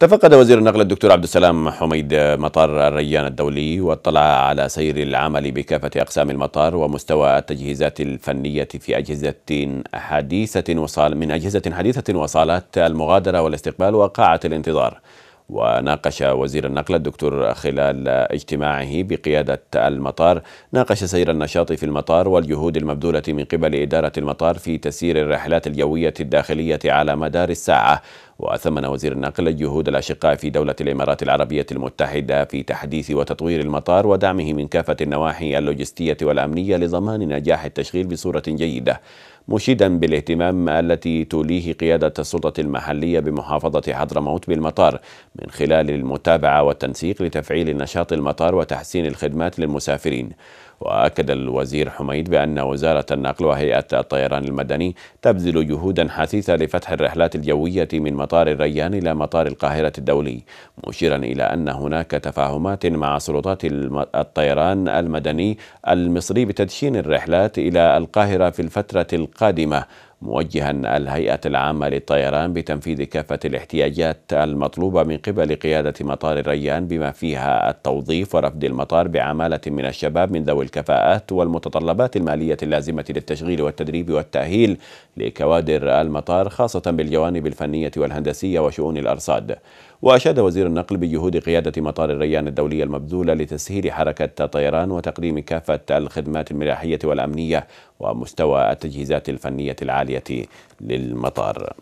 تفقد وزير النقل الدكتور عبد السلام حميد مطار الريان الدولي واطلع على سير العمل بكافة أقسام المطار ومستوى التجهيزات الفنية في أجهزة حديثة وصال من أجهزة حديثة وصالات المغادرة والاستقبال وقاعة الانتظار وناقش وزير النقل الدكتور خلال اجتماعه بقيادة المطار ناقش سير النشاط في المطار والجهود المبذولة من قبل إدارة المطار في تسيير الرحلات الجوية الداخلية على مدار الساعة وثمن وزير النقل الجهود الأشقاء في دولة الإمارات العربية المتحدة في تحديث وتطوير المطار ودعمه من كافة النواحي اللوجستية والأمنية لضمان نجاح التشغيل بصورة جيدة مشيدا بالاهتمام التي توليه قيادة السلطة المحلية بمحافظة حضرموت بالمطار من خلال المتابعة والتنسيق لتفعيل نشاط المطار وتحسين الخدمات للمسافرين وأكد الوزير حميد بأن وزارة النقل وهيئة الطيران المدني تبذل جهودا حثيثة لفتح الرحلات الجوية من مطار الريان إلى مطار القاهرة الدولي مشيرا إلى أن هناك تفاهمات مع سلطات الطيران المدني المصري بتدشين الرحلات إلى القاهرة في الفترة القادمة موجها الهيئة العامة للطيران بتنفيذ كافة الاحتياجات المطلوبة من قبل قيادة مطار الريان بما فيها التوظيف ورفد المطار بعمالة من الشباب من ذوي الكفاءات والمتطلبات المالية اللازمة للتشغيل والتدريب والتأهيل لكوادر المطار خاصة بالجوانب الفنية والهندسية وشؤون الأرصاد وأشاد وزير النقل بجهود قيادة مطار الريان الدولية المبذولة لتسهيل حركة الطيران وتقديم كافة الخدمات الملاحية والأمنية ومستوى التجهيزات الفنية العالية للمطار